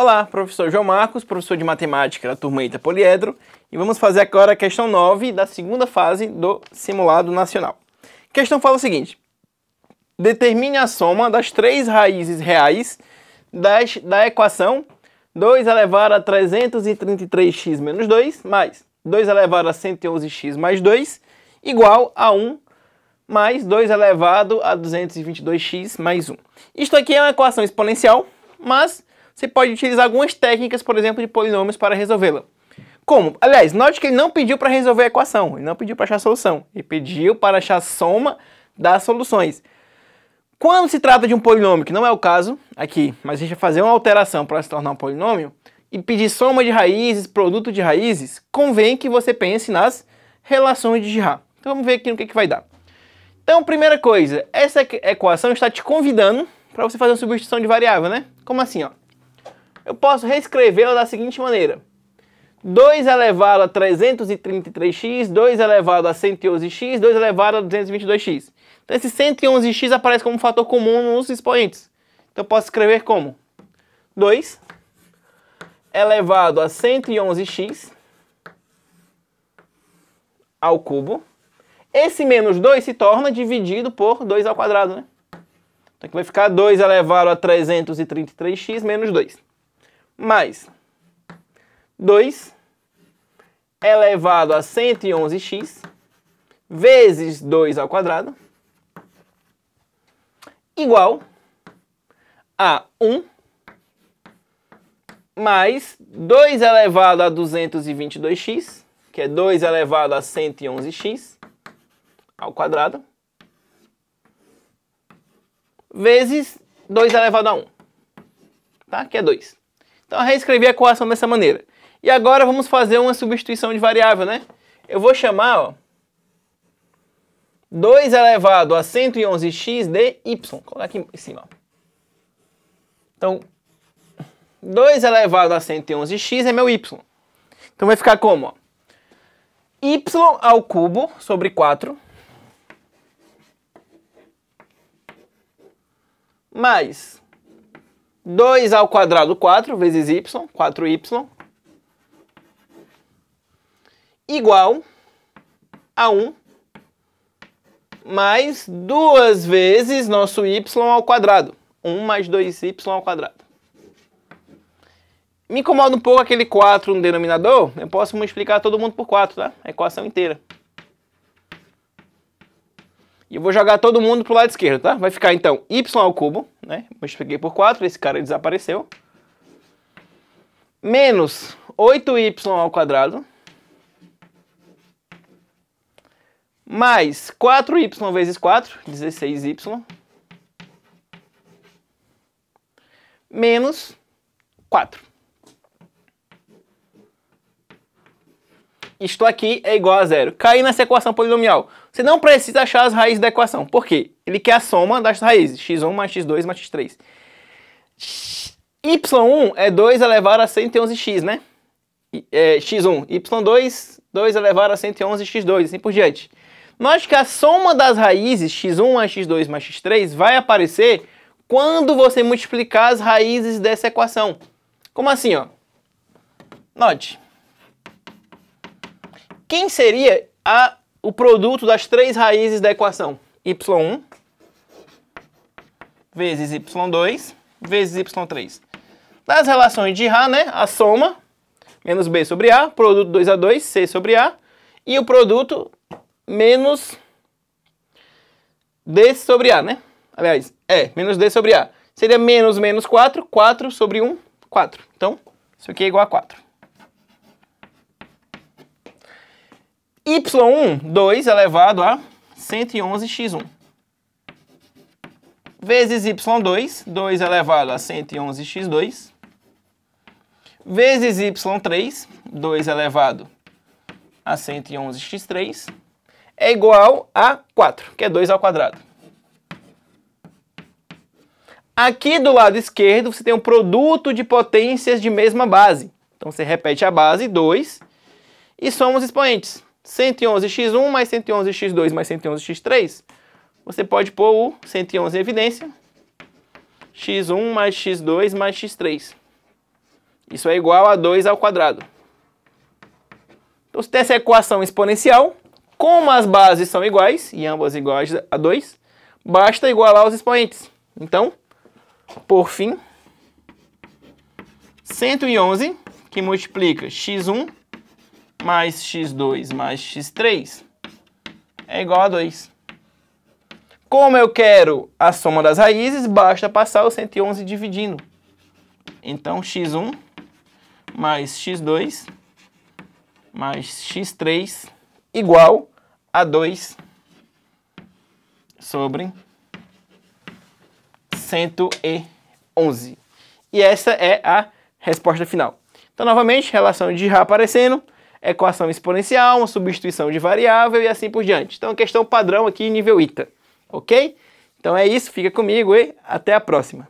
Olá, professor João Marcos, professor de matemática da turma Ita Poliedro, e vamos fazer agora a questão 9 da segunda fase do simulado nacional. A questão fala o seguinte: determine a soma das três raízes reais das, da equação 2 elevado a 333x menos 2 mais 2 elevado a 111x mais 2 igual a 1 mais 2 elevado a 222x mais 1. Isto aqui é uma equação exponencial, mas você pode utilizar algumas técnicas, por exemplo, de polinômios para resolvê-la. Como? Aliás, note que ele não pediu para resolver a equação, ele não pediu para achar a solução, ele pediu para achar a soma das soluções. Quando se trata de um polinômio, que não é o caso aqui, mas a gente vai fazer uma alteração para se tornar um polinômio, e pedir soma de raízes, produto de raízes, convém que você pense nas relações de Girard. Então vamos ver aqui no que, que vai dar. Então, primeira coisa, essa equação está te convidando para você fazer uma substituição de variável, né? Como assim, ó? Eu posso reescrevê-la da seguinte maneira. 2 elevado a 333x, 2 elevado a 111x, 2 elevado a 222x. Então esse 111x aparece como fator comum nos expoentes. Então eu posso escrever como 2 elevado a 111x ao cubo. Esse menos 2 se torna dividido por 2 ao quadrado, né? Então aqui vai ficar 2 elevado a 333x menos 2 mais 2 elevado a 111x vezes 2 ao quadrado igual a 1 mais 2 elevado a 222x, que é 2 elevado a 111x ao quadrado, vezes 2 elevado a 1, tá? que é 2. Então, reescrevi a equação dessa maneira. E agora vamos fazer uma substituição de variável, né? Eu vou chamar ó, 2 elevado a 111x de y. Vou colocar aqui em cima. Ó. Então, 2 elevado a 111x é meu y. Então vai ficar como? Ó, y ao cubo sobre 4 mais 2 ao quadrado 4 vezes y, 4y, igual a 1 mais duas vezes nosso y ao quadrado. 1 mais 2y ao quadrado. Me incomoda um pouco aquele 4 no denominador, eu posso multiplicar todo mundo por 4, tá? A equação inteira. E eu vou jogar todo mundo pro lado esquerdo, tá? Vai ficar então y ao cubo, né? Multipliquei por 4, esse cara desapareceu. Menos 8y ao quadrado. Mais 4y vezes 4, 16y. Menos 4. isto aqui é igual a zero. Caí nessa equação polinomial. Você não precisa achar as raízes da equação. Por quê? Ele quer a soma das raízes. x1 mais x2 mais x3. y1 é 2 elevado a 111x, né? É, x1. y2, 2 elevado a 111x2, assim por diante. Note que a soma das raízes x1 mais x2 mais x3 vai aparecer quando você multiplicar as raízes dessa equação. Como assim, ó? Note quem seria a, o produto das três raízes da equação? y1 vezes y2 vezes y3. Das relações de A, né, a soma, menos b sobre a, produto 2a2, c sobre a, e o produto menos d sobre a, né? Aliás, é, menos d sobre a. Seria menos menos 4, 4 sobre 1, 4. Então, isso aqui é igual a 4. y1, 2 elevado a 111x1. Vezes y2, 2 elevado a 111x2. Vezes y3, 2 elevado a 111x3. É igual a 4, que é 2 ao quadrado. Aqui do lado esquerdo você tem um produto de potências de mesma base. Então você repete a base, 2, e soma os expoentes. 111x1 mais 111x2 mais 111x3, você pode pôr o 111 em evidência, x1 mais x2 mais x3. Isso é igual a 2 ao quadrado. Então, se tem essa equação exponencial, como as bases são iguais, e ambas iguais a 2, basta igualar os expoentes. Então, por fim, 111, que multiplica x1 mais x2 mais x3 é igual a 2. Como eu quero a soma das raízes, basta passar o 111 dividindo. Então, x1 mais x2 mais x3 igual a 2 sobre 111. E essa é a resposta final. Então, novamente, relação de Rá aparecendo equação exponencial, uma substituição de variável e assim por diante. Então, é questão padrão aqui nível ITA, ok? Então é isso, fica comigo e até a próxima.